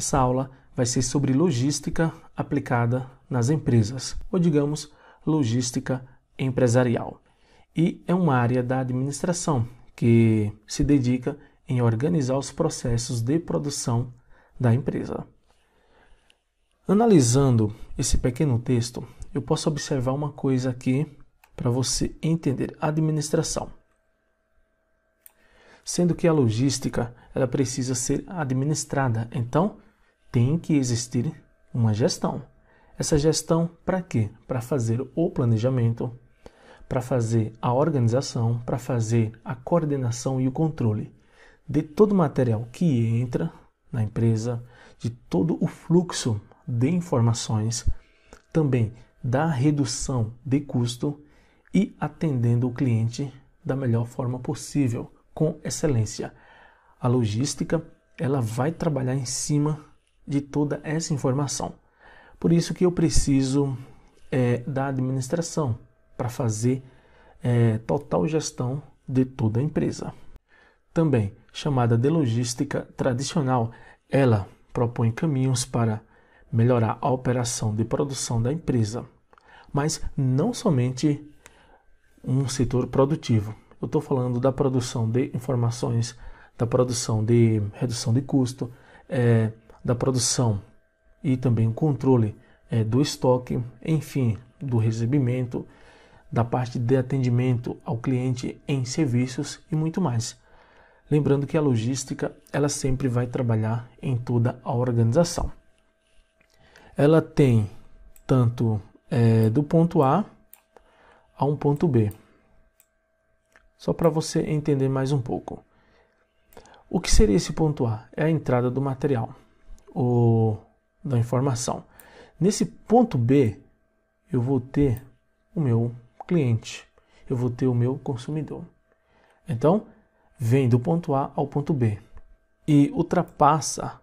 Essa aula vai ser sobre logística aplicada nas empresas, ou digamos, logística empresarial. E é uma área da administração que se dedica em organizar os processos de produção da empresa. Analisando esse pequeno texto, eu posso observar uma coisa aqui para você entender: administração. Sendo que a logística ela precisa ser administrada, então tem que existir uma gestão. Essa gestão para quê? Para fazer o planejamento, para fazer a organização, para fazer a coordenação e o controle de todo o material que entra na empresa, de todo o fluxo de informações, também da redução de custo e atendendo o cliente da melhor forma possível, com excelência. A logística, ela vai trabalhar em cima de toda essa informação. Por isso que eu preciso é, da administração para fazer é, total gestão de toda a empresa. Também chamada de logística tradicional, ela propõe caminhos para melhorar a operação de produção da empresa, mas não somente um setor produtivo. Eu estou falando da produção de informações, da produção de redução de custo, é, da produção e também o controle é, do estoque, enfim, do recebimento, da parte de atendimento ao cliente em serviços e muito mais. Lembrando que a logística ela sempre vai trabalhar em toda a organização. Ela tem tanto é, do ponto A a um ponto B. Só para você entender mais um pouco. O que seria esse ponto A? É a entrada do material o, da informação. Nesse ponto B, eu vou ter o meu cliente, eu vou ter o meu consumidor. Então, vem do ponto A ao ponto B e ultrapassa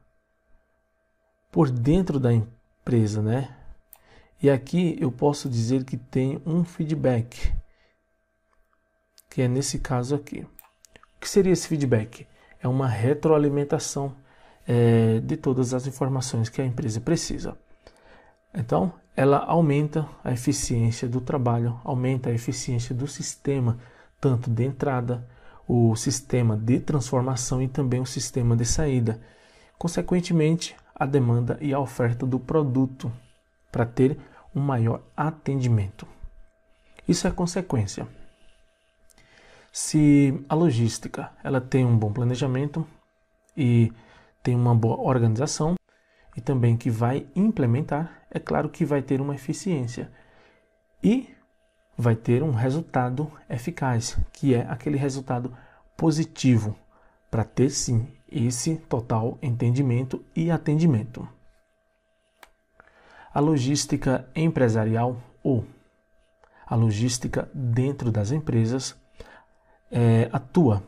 por dentro da empresa, né? E aqui eu posso dizer que tem um feedback, que é nesse caso aqui. O que seria esse feedback? É uma retroalimentação é, de todas as informações que a empresa precisa. Então, ela aumenta a eficiência do trabalho, aumenta a eficiência do sistema, tanto de entrada, o sistema de transformação e também o sistema de saída. Consequentemente, a demanda e a oferta do produto para ter um maior atendimento. Isso é consequência. Se a logística ela tem um bom planejamento e tem uma boa organização e também que vai implementar, é claro que vai ter uma eficiência e vai ter um resultado eficaz, que é aquele resultado positivo, para ter sim esse total entendimento e atendimento. A logística empresarial ou a logística dentro das empresas é, atua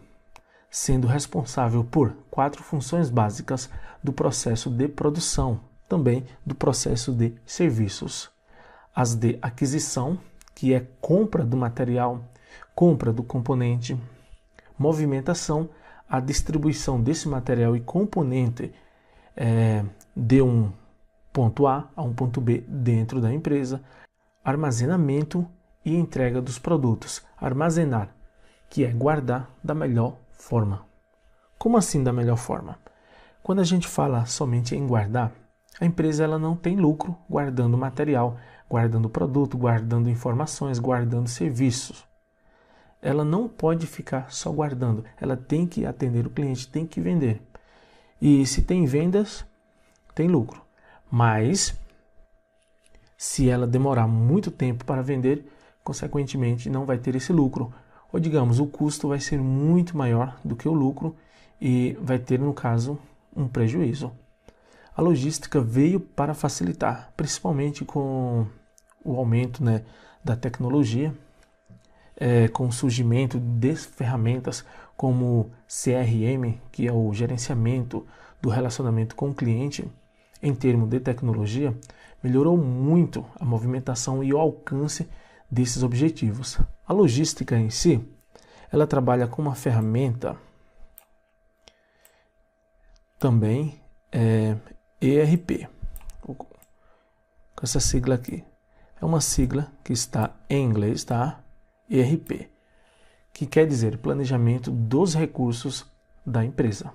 sendo responsável por quatro funções básicas do processo de produção, também do processo de serviços: as de aquisição, que é compra do material, compra do componente, movimentação, a distribuição desse material e componente é, de um ponto A a um ponto B dentro da empresa, armazenamento e entrega dos produtos. Armazenar, que é guardar da melhor forma. Como assim da melhor forma? Quando a gente fala somente em guardar, a empresa ela não tem lucro guardando material, guardando produto, guardando informações, guardando serviços. Ela não pode ficar só guardando, ela tem que atender o cliente, tem que vender. E se tem vendas, tem lucro. Mas se ela demorar muito tempo para vender, consequentemente não vai ter esse lucro, ou digamos, o custo vai ser muito maior do que o lucro e vai ter, no caso, um prejuízo. A logística veio para facilitar, principalmente com o aumento né, da tecnologia, é, com o surgimento de ferramentas como CRM, que é o gerenciamento do relacionamento com o cliente, em termos de tecnologia, melhorou muito a movimentação e o alcance desses objetivos. A logística em si, ela trabalha com uma ferramenta também é, ERP, com essa sigla aqui. É uma sigla que está em inglês, tá? ERP, que quer dizer Planejamento dos Recursos da Empresa.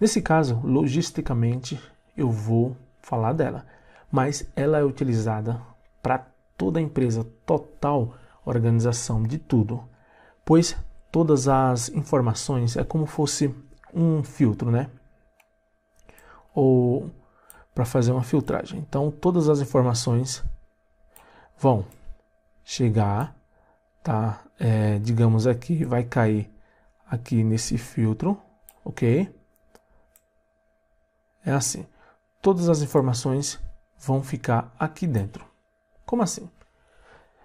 Nesse caso, logisticamente, eu vou falar dela, mas ela é utilizada para toda a empresa, total organização de tudo, pois todas as informações é como fosse um filtro, né? Ou para fazer uma filtragem. Então, todas as informações vão chegar, tá? É, digamos aqui, vai cair aqui nesse filtro, ok? É assim. Todas as informações vão ficar aqui dentro. Como assim?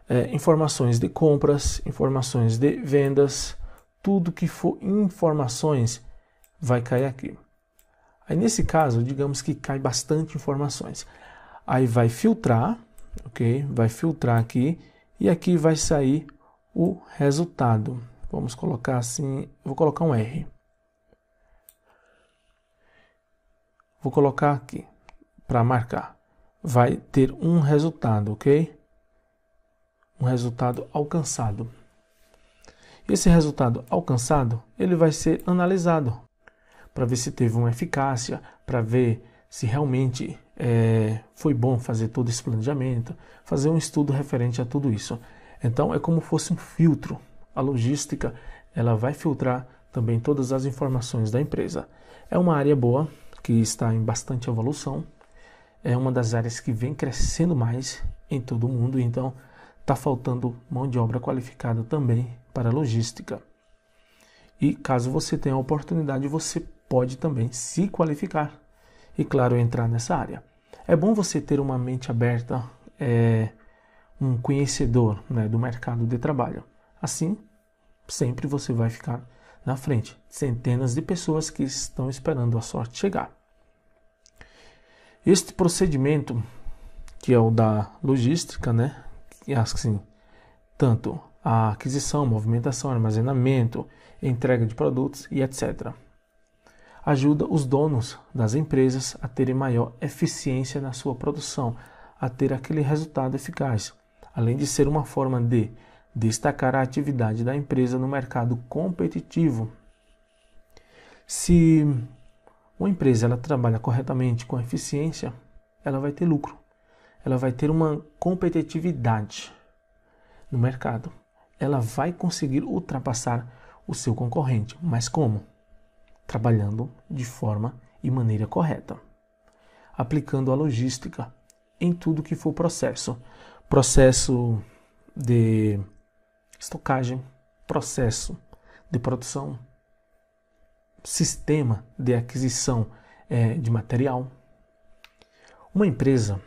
É, informações de compras, informações de vendas, tudo que for informações vai cair aqui. Aí nesse caso, digamos que cai bastante informações. Aí vai filtrar, ok? Vai filtrar aqui e aqui vai sair o resultado. Vamos colocar assim, vou colocar um R. Vou colocar aqui para marcar vai ter um resultado, ok? Um resultado alcançado. Esse resultado alcançado, ele vai ser analisado para ver se teve uma eficácia, para ver se realmente é, foi bom fazer todo esse planejamento, fazer um estudo referente a tudo isso. Então é como fosse um filtro. A logística ela vai filtrar também todas as informações da empresa. É uma área boa que está em bastante evolução é uma das áreas que vem crescendo mais em todo o mundo, então está faltando mão de obra qualificada também para logística. E caso você tenha a oportunidade, você pode também se qualificar e, claro, entrar nessa área. É bom você ter uma mente aberta, é, um conhecedor né, do mercado de trabalho. Assim, sempre você vai ficar na frente. Centenas de pessoas que estão esperando a sorte chegar. Este procedimento, que é o da logística, né? Que é, assim, tanto a aquisição, movimentação, armazenamento, entrega de produtos e etc. Ajuda os donos das empresas a terem maior eficiência na sua produção, a ter aquele resultado eficaz, além de ser uma forma de destacar a atividade da empresa no mercado competitivo. Se uma empresa ela trabalha corretamente com eficiência, ela vai ter lucro. Ela vai ter uma competitividade no mercado. Ela vai conseguir ultrapassar o seu concorrente, mas como? Trabalhando de forma e maneira correta, aplicando a logística em tudo que for processo, processo de estocagem, processo de produção, sistema de aquisição é, de material. Uma empresa,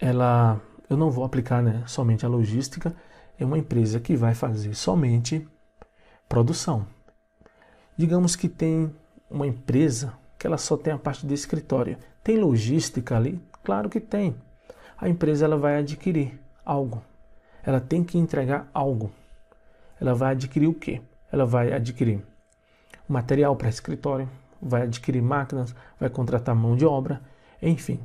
ela, eu não vou aplicar né, somente a logística, é uma empresa que vai fazer somente produção. Digamos que tem uma empresa que ela só tem a parte de escritório. Tem logística ali? Claro que tem. A empresa ela vai adquirir algo. Ela tem que entregar algo. Ela vai adquirir o quê? Ela vai adquirir material para escritório, vai adquirir máquinas, vai contratar mão de obra, enfim.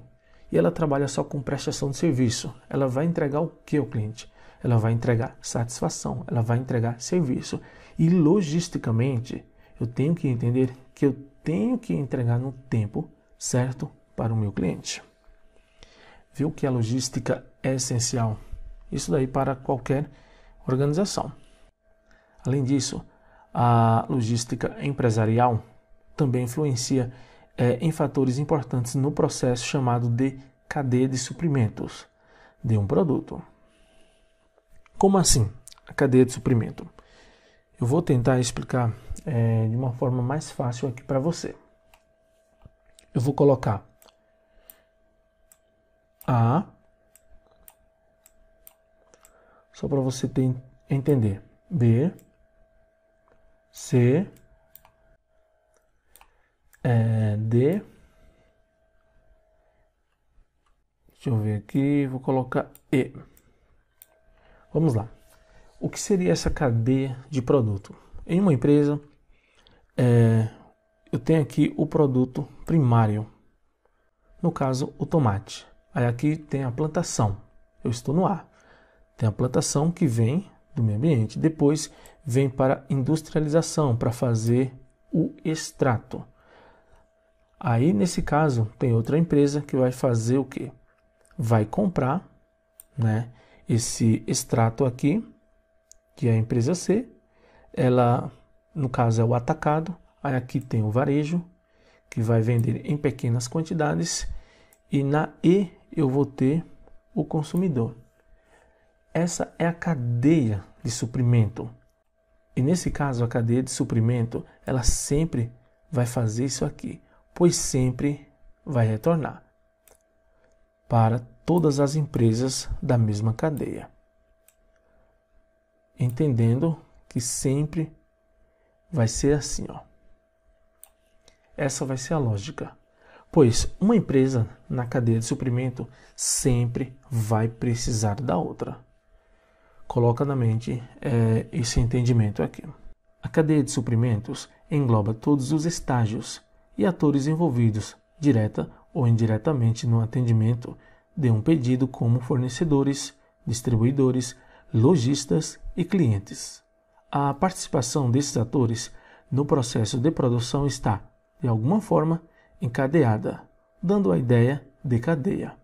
E ela trabalha só com prestação de serviço. Ela vai entregar o que ao cliente? Ela vai entregar satisfação, ela vai entregar serviço. E logisticamente, eu tenho que entender que eu tenho que entregar no tempo certo para o meu cliente. Viu que a logística é essencial? Isso daí para qualquer organização. Além disso, a logística empresarial também influencia é, em fatores importantes no processo chamado de cadeia de suprimentos de um produto. Como assim a cadeia de suprimento? Eu vou tentar explicar é, de uma forma mais fácil aqui para você. Eu vou colocar A, só para você ter, entender, B, C é, D. Deixa eu ver aqui, vou colocar E. Vamos lá. O que seria essa cadeia de produto? Em uma empresa, é, eu tenho aqui o produto primário, no caso, o tomate. Aí aqui tem a plantação, eu estou no A. Tem a plantação que vem do meio ambiente. Depois vem para industrialização, para fazer o extrato. Aí, nesse caso, tem outra empresa que vai fazer o quê? Vai comprar né, esse extrato aqui, que é a empresa C. Ela, no caso, é o atacado. Aí aqui tem o varejo, que vai vender em pequenas quantidades. E na E eu vou ter o consumidor. Essa é a cadeia de suprimento. E nesse caso, a cadeia de suprimento, ela sempre vai fazer isso aqui, pois sempre vai retornar para todas as empresas da mesma cadeia. Entendendo que sempre vai ser assim, ó. Essa vai ser a lógica. Pois uma empresa na cadeia de suprimento sempre vai precisar da outra coloca na mente é, esse entendimento aqui. A cadeia de suprimentos engloba todos os estágios e atores envolvidos, direta ou indiretamente, no atendimento de um pedido, como fornecedores, distribuidores, lojistas e clientes. A participação desses atores no processo de produção está, de alguma forma, encadeada, dando a ideia de cadeia.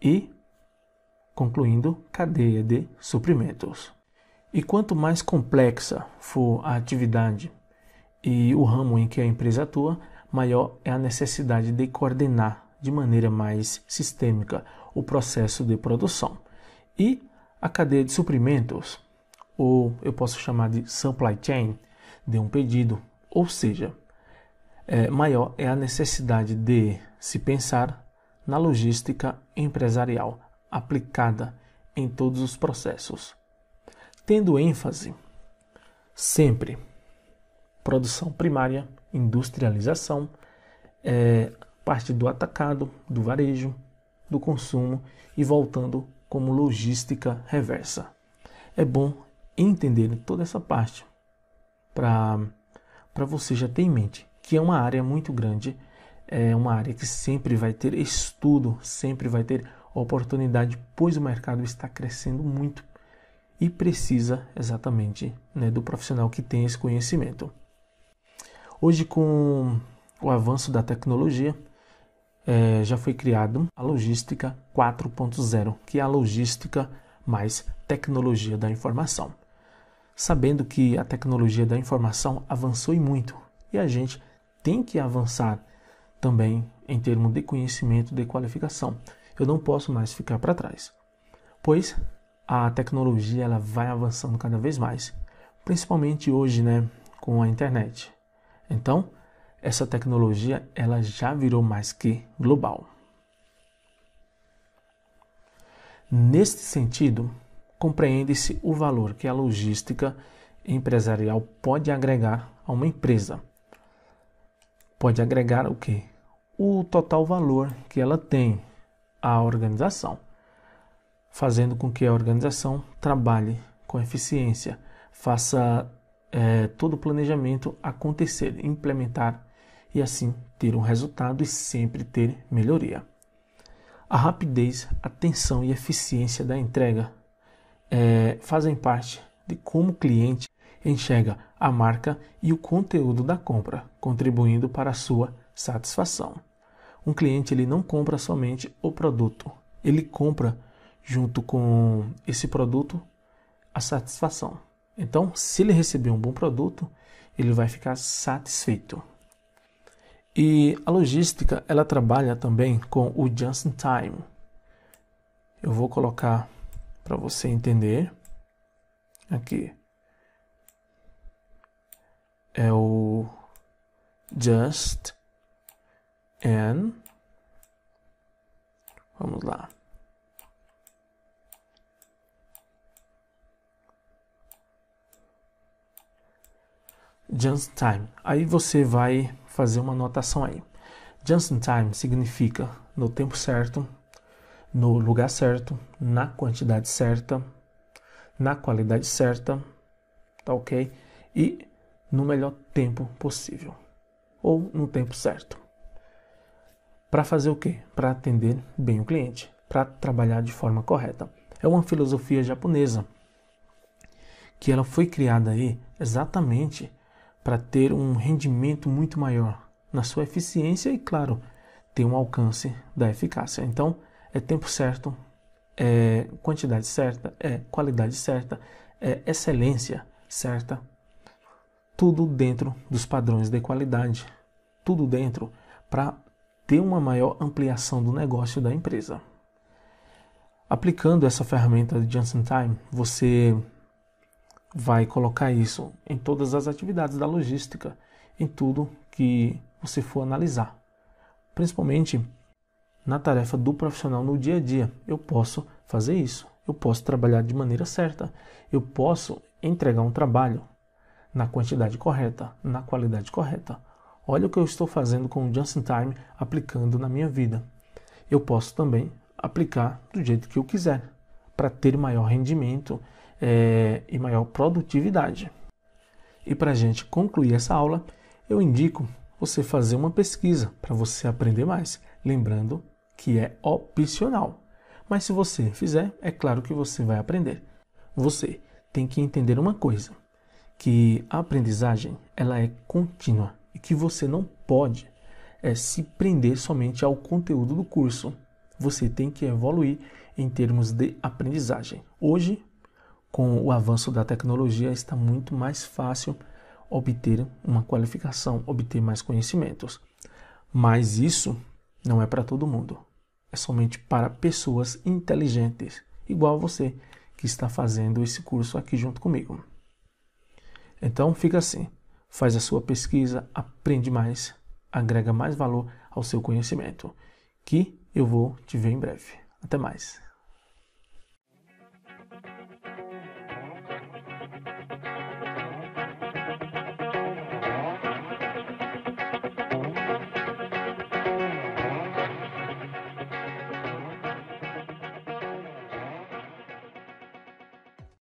E concluindo cadeia de suprimentos. E quanto mais complexa for a atividade e o ramo em que a empresa atua, maior é a necessidade de coordenar de maneira mais sistêmica o processo de produção. E a cadeia de suprimentos, ou eu posso chamar de supply chain, de um pedido, ou seja, é, maior é a necessidade de se pensar na logística empresarial aplicada em todos os processos, tendo ênfase sempre produção primária, industrialização, é, parte do atacado, do varejo, do consumo e voltando como logística reversa. É bom entender toda essa parte para você já ter em mente que é uma área muito grande, é uma área que sempre vai ter estudo, sempre vai ter oportunidade, pois o mercado está crescendo muito e precisa exatamente né, do profissional que tem esse conhecimento. Hoje, com o avanço da tecnologia, é, já foi criado a logística 4.0, que é a logística mais tecnologia da informação. Sabendo que a tecnologia da informação avançou e muito, e a gente tem que avançar também em termos de conhecimento, de qualificação eu não posso mais ficar para trás, pois a tecnologia ela vai avançando cada vez mais, principalmente hoje, né, com a internet. Então, essa tecnologia ela já virou mais que global. Neste sentido, compreende-se o valor que a logística empresarial pode agregar a uma empresa. Pode agregar o que? O total valor que ela tem, a organização, fazendo com que a organização trabalhe com eficiência, faça é, todo o planejamento acontecer, implementar e assim ter um resultado e sempre ter melhoria. A rapidez, atenção e eficiência da entrega é, fazem parte de como o cliente enxerga a marca e o conteúdo da compra, contribuindo para a sua satisfação um cliente ele não compra somente o produto, ele compra junto com esse produto a satisfação. Então, se ele receber um bom produto, ele vai ficar satisfeito. E a logística, ela trabalha também com o just in time. Eu vou colocar para você entender aqui. É o just and vamos lá. Just time. Aí você vai fazer uma anotação aí. Just in time significa no tempo certo, no lugar certo, na quantidade certa, na qualidade certa, tá ok? E no melhor tempo possível ou no tempo certo para fazer o quê? Para atender bem o cliente, para trabalhar de forma correta. É uma filosofia japonesa que ela foi criada aí exatamente para ter um rendimento muito maior na sua eficiência e, claro, ter um alcance da eficácia. Então, é tempo certo, é quantidade certa, é qualidade certa, é excelência certa. Tudo dentro dos padrões de qualidade, tudo dentro para ter uma maior ampliação do negócio da empresa. Aplicando essa ferramenta de Just in Time, você vai colocar isso em todas as atividades da logística, em tudo que você for analisar. Principalmente na tarefa do profissional no dia a dia. Eu posso fazer isso. Eu posso trabalhar de maneira certa. Eu posso entregar um trabalho na quantidade correta, na qualidade correta. Olha o que eu estou fazendo com o Just in Time aplicando na minha vida. Eu posso também aplicar do jeito que eu quiser para ter maior rendimento é, e maior produtividade. E para a gente concluir essa aula, eu indico você fazer uma pesquisa para você aprender mais, lembrando que é opcional. Mas se você fizer, é claro que você vai aprender. Você tem que entender uma coisa, que a aprendizagem ela é contínua e que você não pode é, se prender somente ao conteúdo do curso. Você tem que evoluir em termos de aprendizagem. Hoje, com o avanço da tecnologia, está muito mais fácil obter uma qualificação, obter mais conhecimentos. Mas isso não é para todo mundo. É somente para pessoas inteligentes, igual você que está fazendo esse curso aqui junto comigo. Então fica assim faz a sua pesquisa, aprende mais, agrega mais valor ao seu conhecimento. Que eu vou te ver em breve. Até mais.